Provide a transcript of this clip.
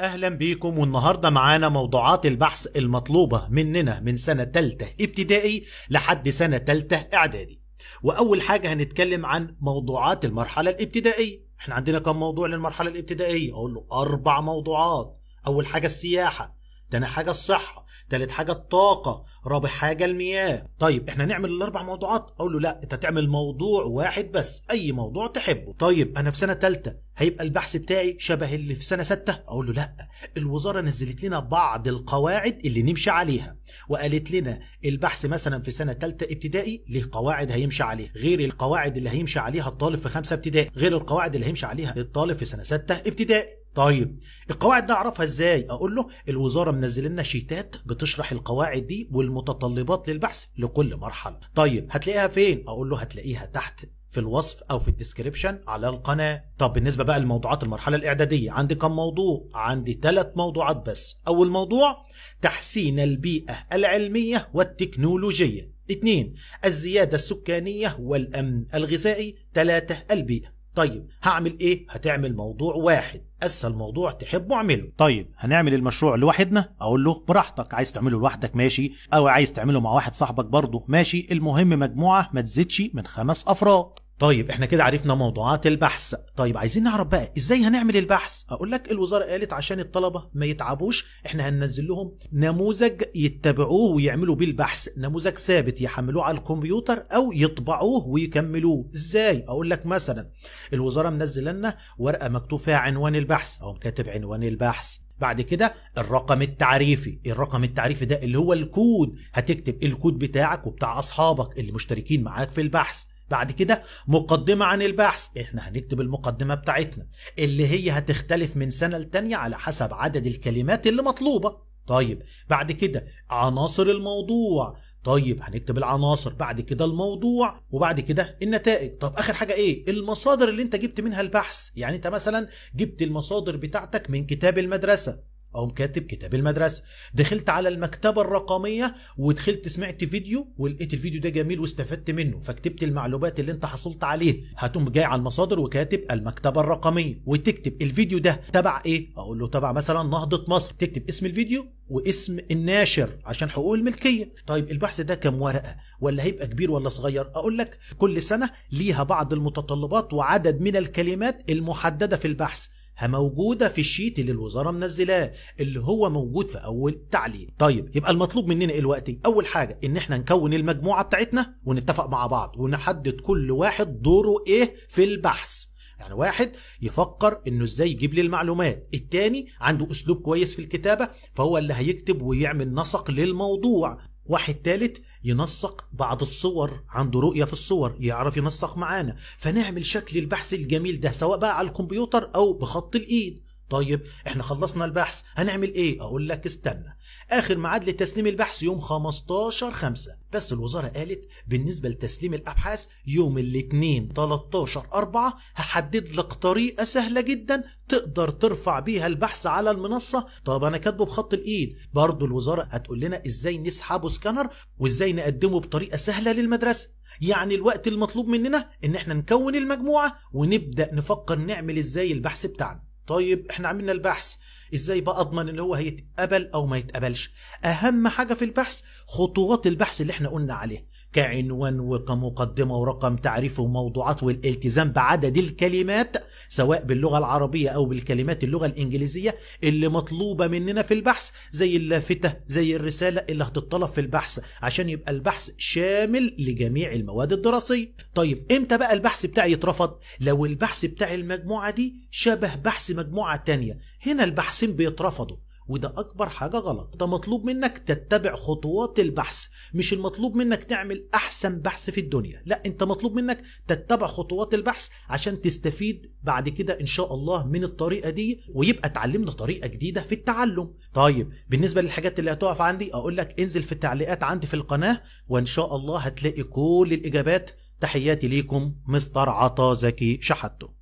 اهلا بيكم والنهارده معانا موضوعات البحث المطلوبه مننا من سنه تالته ابتدائي لحد سنه تالته اعدادي واول حاجه هنتكلم عن موضوعات المرحله الابتدائيه احنا عندنا كم موضوع للمرحله الابتدائيه اقول له اربع موضوعات اول حاجه السياحه تاني حاجة الصحة تالت حاجة الطاقة رابع حاجة المياه طيب احنا نعمل الاربع موضوعات اقول له لا انت تعمل موضوع واحد بس اي موضوع تحبه طيب انا في سنة تالتة هيبقى البحث بتاعي شبه اللي في سنة ستة اقول له لا الوزارة نزلت لنا بعض القواعد اللي نمشي عليها وقالت لنا البحث مثلا في سنة تالتة ابتدائي له قواعد هيمشي عليها غير القواعد اللي هيمشي عليها الطالب في خمسة ابتدائي غير القواعد اللي هيمشي عليها الطالب في سنة ستة ابتدائي طيب القواعد ده اعرفها ازاي اقول له الوزاره منزل لنا شيتات بتشرح القواعد دي والمتطلبات للبحث لكل مرحله طيب هتلاقيها فين اقول له هتلاقيها تحت في الوصف او في الديسكريبشن على القناه طب بالنسبه بقى لموضوعات المرحله الاعداديه عندي كم موضوع عندي ثلاث موضوعات بس اول موضوع تحسين البيئه العلميه والتكنولوجيه اثنين الزياده السكانيه والامن الغذائي ثلاثه البيئه طيب هعمل ايه هتعمل موضوع واحد اسهل موضوع تحبه اعمله طيب هنعمل المشروع لوحدنا اقول له براحتك عايز تعمله لوحدك ماشي او عايز تعمله مع واحد صاحبك برضه ماشي المهم مجموعه ما تزيدش من خمس افراد طيب احنا كده عرفنا موضوعات البحث طيب عايزين نعرف بقى ازاي هنعمل البحث اقول لك الوزاره قالت عشان الطلبه ما يتعبوش احنا هننزل لهم نموذج يتبعوه ويعملوا بيه البحث نموذج ثابت يحملوه على الكمبيوتر او يطبعوه ويكملوه ازاي اقول لك مثلا الوزاره منزله لنا ورقه مكتوب فيها عنوان البحث او كاتب عنوان البحث بعد كده الرقم التعريفي الرقم التعريفي ده اللي هو الكود هتكتب الكود بتاعك وبتاع اصحابك اللي مشتركين معاك في البحث بعد كده مقدمة عن البحث احنا هنكتب المقدمة بتاعتنا اللي هي هتختلف من سنة لتانية على حسب عدد الكلمات اللي مطلوبة طيب بعد كده عناصر الموضوع طيب هنكتب العناصر بعد كده الموضوع وبعد كده النتائج طب اخر حاجه ايه المصادر اللي انت جبت منها البحث يعني انت مثلا جبت المصادر بتاعتك من كتاب المدرسه اقوم كاتب كتاب المدرسه دخلت على المكتبه الرقميه ودخلت سمعت فيديو ولقيت الفيديو ده جميل واستفدت منه فكتبت المعلومات اللي انت حصلت عليها هتقوم جاي على المصادر وكاتب المكتبه الرقميه وتكتب الفيديو ده تبع ايه اقول له تبع مثلا نهضه مصر تكتب اسم الفيديو واسم الناشر عشان حقوق الملكيه طيب البحث ده كام ورقه ولا هيبقى كبير ولا صغير اقول لك كل سنه ليها بعض المتطلبات وعدد من الكلمات المحدده في البحث موجوده في الشيت اللي الوزاره منزلاه اللي هو موجود في اول تعليق طيب يبقى المطلوب مننا ايه دلوقتي اول حاجه ان احنا نكون المجموعه بتاعتنا ونتفق مع بعض ونحدد كل واحد دوره ايه في البحث يعني واحد يفكر انه ازاي يجيب لي المعلومات التاني عنده اسلوب كويس في الكتابه فهو اللي هيكتب ويعمل نسق للموضوع واحد تالت ينسق بعض الصور عنده رؤية في الصور يعرف ينسق معانا فنعمل شكل البحث الجميل ده سواء بقى على الكمبيوتر أو بخط الإيد طيب احنا خلصنا البحث هنعمل ايه اقول لك استنى اخر معاد لتسليم البحث يوم 15 5 بس الوزاره قالت بالنسبه لتسليم الابحاث يوم الاثنين 13 4 هحدد لك طريقه سهله جدا تقدر ترفع بيها البحث على المنصه طب انا كاتبه بخط الايد برضه الوزاره هتقول لنا ازاي نسحبه سكانر وازاي نقدمه بطريقه سهله للمدرسه يعني الوقت المطلوب مننا ان احنا نكون المجموعه ونبدا نفكر نعمل ازاي البحث بتاعنا طيب احنا عملنا البحث ازاي بقى اضمن ان هو هيتقبل او ما يتقبلش اهم حاجه في البحث خطوات البحث اللي احنا قلنا عليه كعنوان وكمقدمة ورقم تعريف وموضوعات والالتزام بعدد الكلمات سواء باللغة العربية أو بالكلمات اللغة الإنجليزية اللي مطلوبة مننا في البحث زي اللافتة زي الرسالة اللي هتطلب في البحث عشان يبقى البحث شامل لجميع المواد الدراسية طيب إمتى بقى البحث بتاعي يترفض؟ لو البحث بتاع المجموعة دي شبه بحث مجموعة تانية هنا البحثين بيترفضوا وده اكبر حاجه غلط ده مطلوب منك تتبع خطوات البحث مش المطلوب منك تعمل احسن بحث في الدنيا لا انت مطلوب منك تتبع خطوات البحث عشان تستفيد بعد كده ان شاء الله من الطريقه دي ويبقى اتعلمنا طريقه جديده في التعلم طيب بالنسبه للحاجات اللي هتقف عندي اقول لك انزل في التعليقات عندي في القناه وان شاء الله هتلاقي كل الاجابات تحياتي ليكم مستر عطا زكي شحتو